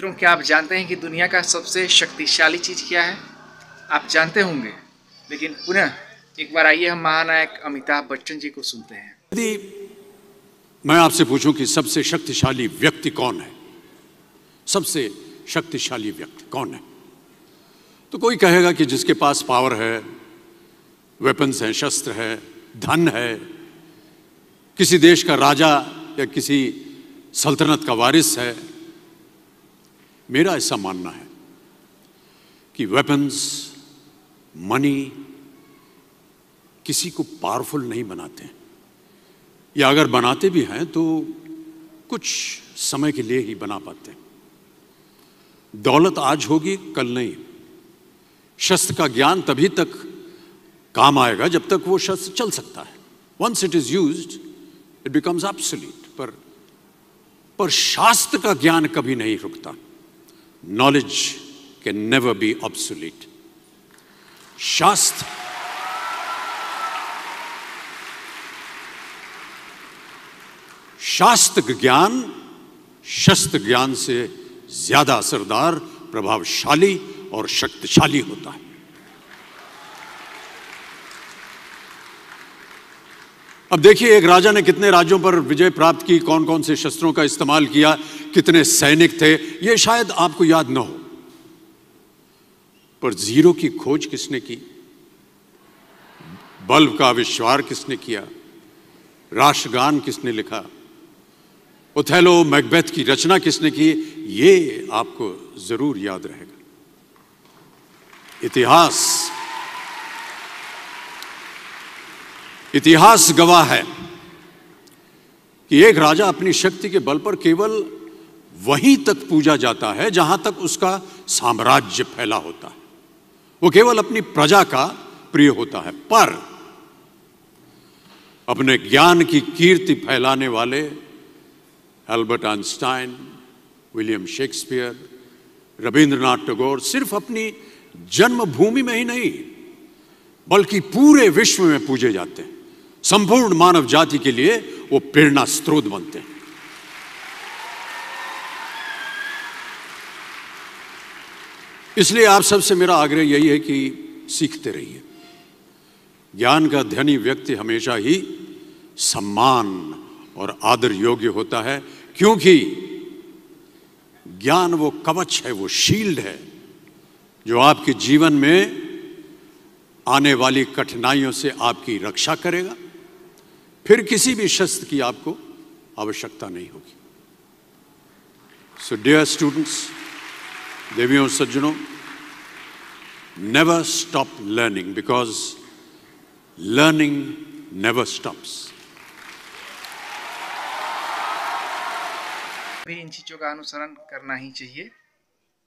मित्रों क्या आप जानते हैं कि दुनिया का सबसे शक्तिशाली चीज़ क्या है आप जानते होंगे लेकिन पुनः एक बार आइए हम महानायक अमिताभ बच्चन जी को सुनते हैं यदि मैं आपसे पूछूं कि सबसे शक्तिशाली व्यक्ति कौन है सबसे शक्तिशाली व्यक्ति कौन है तो कोई कहेगा कि जिसके पास पावर है वेपन्स हैं शस्त्र है धन है किसी देश का राजा या किसी सल्तनत का वारिस है मेरा ऐसा मानना है कि वेपन्स मनी किसी को पावरफुल नहीं बनाते हैं या अगर बनाते भी हैं तो कुछ समय के लिए ही बना पाते हैं दौलत आज होगी कल नहीं शस्त्र का ज्ञान तभी तक काम आएगा जब तक वो शस्त्र चल सकता है once it is use it becomes absolute पर पर शास्त्र का ज्ञान कभी नहीं रुकता Knowledge can never be obsolete. शास्त्र शास्त्र ज्ञान शस्त्र ज्ञान से ज्यादा असरदार प्रभावशाली और शक्तिशाली होता है अब देखिए एक राजा ने कितने राज्यों पर विजय प्राप्त की कौन कौन से शस्त्रों का इस्तेमाल किया कितने सैनिक थे ये शायद आपको याद ना हो पर जीरो की खोज किसने की बल्ब का आविष्कार किसने किया राष्ट्रगान किसने लिखा उथेलो मैकबेथ की रचना किसने की ये आपको जरूर याद रहेगा इतिहास इतिहास गवाह है कि एक राजा अपनी शक्ति के बल पर केवल वहीं तक पूजा जाता है जहां तक उसका साम्राज्य फैला होता है वो केवल अपनी प्रजा का प्रिय होता है पर अपने ज्ञान की कीर्ति फैलाने वाले Albert Einstein William Shakespeare Rabindranath Tagore सिर्फ अपनी जन्मभूमि में ही नहीं बल्कि पूरे विश्व में पूजे जाते हैं संपूर्ण मानव जाति के लिए वो प्रेरणा स्रोत बनते हैं इसलिए आप सबसे मेरा आग्रह यही है कि सीखते रहिए ज्ञान का ध्यानी व्यक्ति हमेशा ही सम्मान और आदर योग्य होता है क्योंकि ज्ञान वो कवच है वो शील्ड है जो आपके जीवन में आने वाली कठिनाइयों से आपकी रक्षा करेगा फिर किसी भी शस्त्र की आपको आवश्यकता नहीं होगी सो डियर स्टूडेंट्स देवियों सज्जनों never stop learning because learning never stop इन चीज़ों का अनुसरण करना ही चाहिए